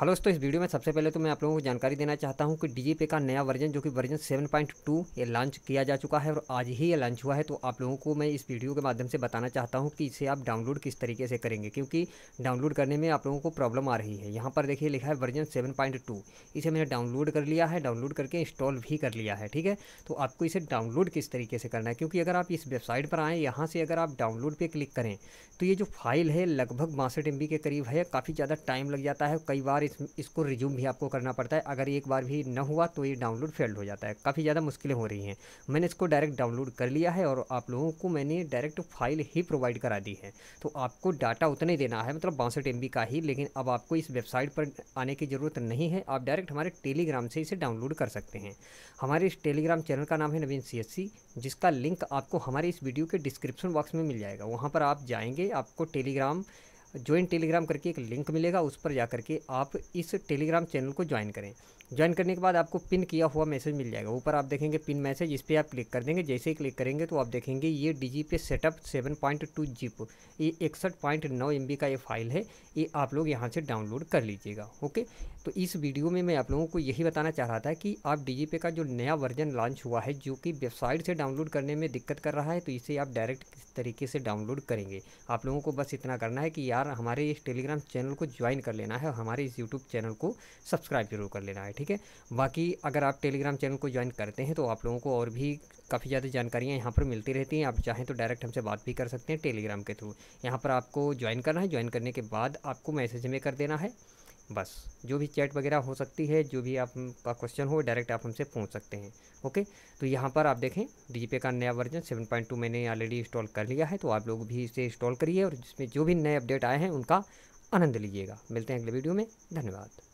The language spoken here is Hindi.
हेलो दोस्तों इस वीडियो में सबसे पहले तो मैं आप लोगों को जानकारी देना चाहता हूं कि डी का नया वर्जन जो कि वर्जन 7.2 ये लॉन्च किया जा चुका है और आज ही ये लॉन्च हुआ है तो आप लोगों को मैं इस वीडियो के माध्यम से बताना चाहता हूं कि इसे आप डाउनलोड किस तरीके से करेंगे क्योंकि डाउनलोड करने में आप लोगों को प्रॉब्लम आ रही है यहाँ पर देखिए लिखा है वर्जन सेवन इसे मैंने डाउनलोड कर लिया है डाउनलोड करके इंस्टॉल भी कर लिया है ठीक है तो आपको इसे डाउनलोड किस तरीके से करना है क्योंकि अगर आप इस वेबसाइट पर आएँ यहाँ से अगर आप डाउनलोड पर क्लिक करें तो ये जो फाइल है लगभग बासठ एम के करीब है काफ़ी ज़्यादा टाइम लग जाता है कई बार इस इसको रिज्यूम भी आपको करना पड़ता है अगर एक बार भी न हुआ तो ये डाउनलोड फेल्ड हो जाता है काफ़ी ज़्यादा मुश्किलें हो रही हैं मैंने इसको डायरेक्ट डाउनलोड कर लिया है और आप लोगों को मैंने डायरेक्ट फाइल ही प्रोवाइड करा दी है तो आपको डाटा उतना ही देना है मतलब बासठ एम का ही लेकिन अब आपको इस वेबसाइट पर आने की ज़रूरत नहीं है आप डायरेक्ट हमारे टेलीग्राम से इसे डाउनलोड कर सकते हैं हमारे इस टेलीग्राम चैनल का नाम है नवीन सी जिसका लिंक आपको हमारे इस वीडियो के डिस्क्रिप्शन बॉक्स में मिल जाएगा वहाँ पर आप जाएंगे आपको टेलीग्राम ज्वाइन टेलीग्राम करके एक लिंक मिलेगा उस पर जा करके आप इस टेलीग्राम चैनल को ज्वाइन करें ज्वाइन करने के बाद आपको पिन किया हुआ मैसेज मिल जाएगा ऊपर आप देखेंगे पिन मैसेज इस पर आप क्लिक कर देंगे जैसे ही क्लिक करेंगे तो आप देखेंगे ये डी पे सेटअप सेवन पॉइंट टू जीप ये इकसठ पॉइंट नौ एम का ये फाइल है ये आप लोग यहाँ से डाउनलोड कर लीजिएगा ओके तो इस वीडियो में मैं आप लोगों को यही बताना चाह रहा था कि आप डी पे का जो नया वर्जन लॉन्च हुआ है जो कि वेबसाइट से डाउनलोड करने में दिक्कत कर रहा है तो इसे आप डायरेक्ट किस तरीके से डाउनलोड करेंगे आप लोगों को बस इतना करना है कि यार बार हमारे इस टेलीग्राम चैनल को ज्वाइन कर लेना है और हमारे इस यूट्यूब चैनल को सब्सक्राइब जरूर कर लेना है ठीक है बाकी अगर आप टेलीग्राम चैनल को ज्वाइन करते हैं तो आप लोगों को और भी काफ़ी ज़्यादा जानकारियाँ यहाँ पर मिलती रहती हैं आप चाहें तो डायरेक्ट हमसे बात भी कर सकते हैं टेलीग्राम के थ्रू यहाँ पर आपको ज्वाइन करना है ज्वाइन करने के बाद आपको मैसेज में कर देना है बस जो भी चैट वगैरह हो सकती है जो भी आपका क्वेश्चन हो डायरेक्ट आप हमसे पूछ सकते हैं ओके तो यहाँ पर आप देखें डीजीपे का नया वर्जन 7.2 मैंने ऑलरेडी इंस्टॉल कर लिया है तो आप लोग भी इसे इंस्टॉल करिए और जिसमें जो भी नए अपडेट आए हैं उनका आनंद लीजिएगा मिलते हैं अगले वीडियो में धन्यवाद